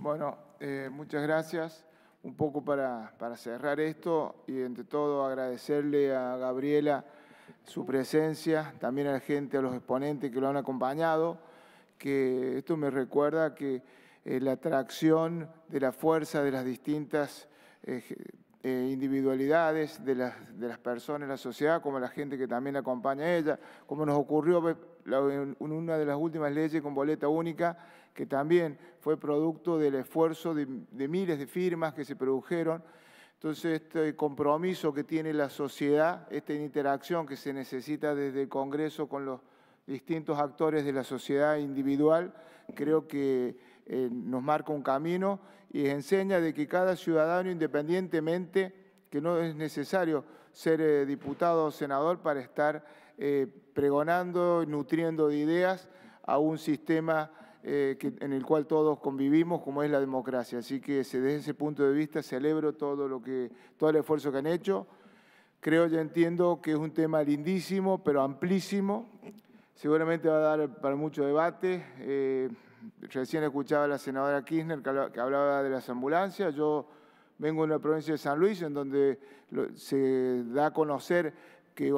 Bueno, eh, muchas gracias. Un poco para, para, cerrar esto y entre todo agradecerle a Gabriela su presencia, también a la gente, a los exponentes que lo han acompañado, que esto me recuerda que eh, la atracción de la fuerza de las distintas... Eh, eh, individualidades de las, de las personas en la sociedad, como la gente que también acompaña a ella, como nos ocurrió en una de las últimas leyes con boleta única, que también fue producto del esfuerzo de, de miles de firmas que se produjeron. Entonces, este compromiso que tiene la sociedad, esta interacción que se necesita desde el Congreso con los distintos actores de la sociedad individual, creo que eh, nos marca un camino y enseña de que cada ciudadano, independientemente, que no es necesario ser eh, diputado o senador para estar eh, pregonando pregonando, nutriendo de ideas a un sistema en el cual todos convivimos, como es la democracia. Así que desde ese punto de vista celebro todo, lo que, todo el esfuerzo que han hecho. Creo, yo entiendo que es un tema lindísimo, pero amplísimo, Seguramente va a dar para mucho debate. Eh, recién escuchaba a la senadora Kirchner que hablaba de las ambulancias. Yo vengo de la provincia de San Luis, en donde se da a conocer que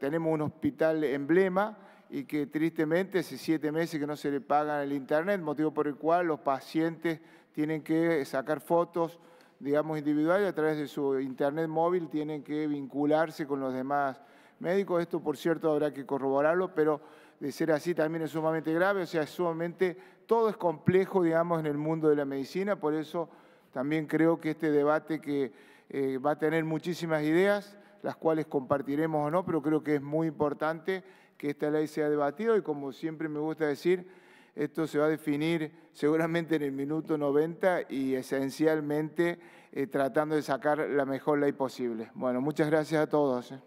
tenemos un hospital emblema y que tristemente hace siete meses que no se le pagan el internet, motivo por el cual los pacientes tienen que sacar fotos, digamos, individuales a través de su internet móvil, tienen que vincularse con los demás Médico, Esto, por cierto, habrá que corroborarlo, pero de ser así también es sumamente grave, o sea, es sumamente, todo es complejo, digamos, en el mundo de la medicina, por eso también creo que este debate que eh, va a tener muchísimas ideas, las cuales compartiremos o no, pero creo que es muy importante que esta ley sea debatida y como siempre me gusta decir, esto se va a definir seguramente en el minuto 90 y esencialmente eh, tratando de sacar la mejor ley posible. Bueno, muchas gracias a todos. Eh.